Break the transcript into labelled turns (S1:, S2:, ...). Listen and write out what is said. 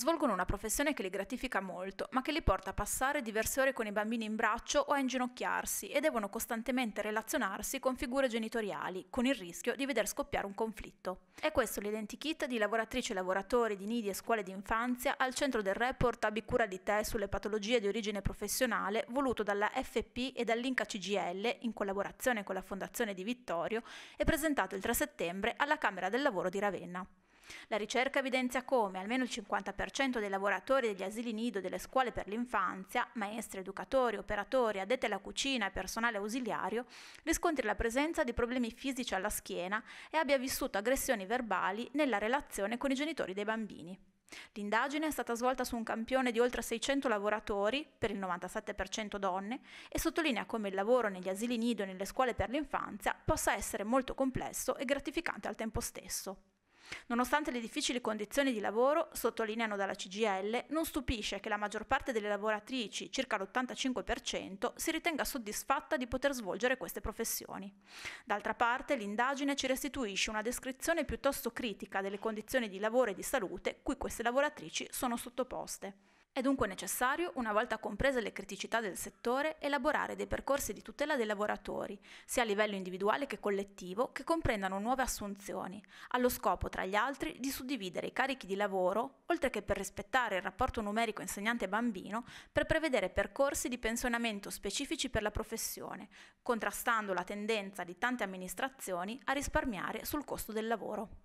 S1: Svolgono una professione che li gratifica molto, ma che li porta a passare diverse ore con i bambini in braccio o a inginocchiarsi e devono costantemente relazionarsi con figure genitoriali, con il rischio di veder scoppiare un conflitto. È questo l'identikit di lavoratrici e lavoratori di nidi e scuole di infanzia al centro del report Abbi cura di te sulle patologie di origine professionale voluto dalla FP e dall'Inca CGL in collaborazione con la Fondazione di Vittorio e presentato il 3 settembre alla Camera del Lavoro di Ravenna. La ricerca evidenzia come almeno il 50% dei lavoratori degli asili nido e delle scuole per l'infanzia, maestri, educatori, operatori, addetti alla cucina e personale ausiliario, riscontri la presenza di problemi fisici alla schiena e abbia vissuto aggressioni verbali nella relazione con i genitori dei bambini. L'indagine è stata svolta su un campione di oltre 600 lavoratori, per il 97% donne, e sottolinea come il lavoro negli asili nido e nelle scuole per l'infanzia possa essere molto complesso e gratificante al tempo stesso. Nonostante le difficili condizioni di lavoro, sottolineano dalla CGL, non stupisce che la maggior parte delle lavoratrici, circa l'85%, si ritenga soddisfatta di poter svolgere queste professioni. D'altra parte, l'indagine ci restituisce una descrizione piuttosto critica delle condizioni di lavoro e di salute cui queste lavoratrici sono sottoposte. È dunque necessario, una volta comprese le criticità del settore, elaborare dei percorsi di tutela dei lavoratori, sia a livello individuale che collettivo, che comprendano nuove assunzioni, allo scopo, tra gli altri, di suddividere i carichi di lavoro, oltre che per rispettare il rapporto numerico insegnante-bambino, per prevedere percorsi di pensionamento specifici per la professione, contrastando la tendenza di tante amministrazioni a risparmiare sul costo del lavoro.